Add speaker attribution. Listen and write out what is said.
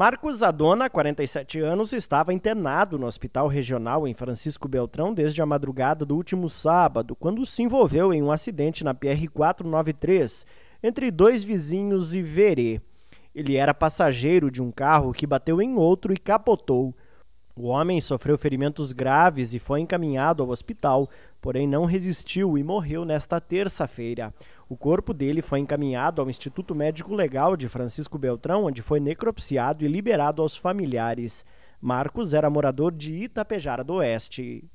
Speaker 1: Marcos Zadona, 47 anos, estava internado no Hospital Regional em Francisco Beltrão desde a madrugada do último sábado, quando se envolveu em um acidente na PR-493, entre dois vizinhos e Verê. Ele era passageiro de um carro que bateu em outro e capotou. O homem sofreu ferimentos graves e foi encaminhado ao hospital, porém não resistiu e morreu nesta terça-feira. O corpo dele foi encaminhado ao Instituto Médico Legal de Francisco Beltrão, onde foi necropsiado e liberado aos familiares. Marcos era morador de Itapejara do Oeste.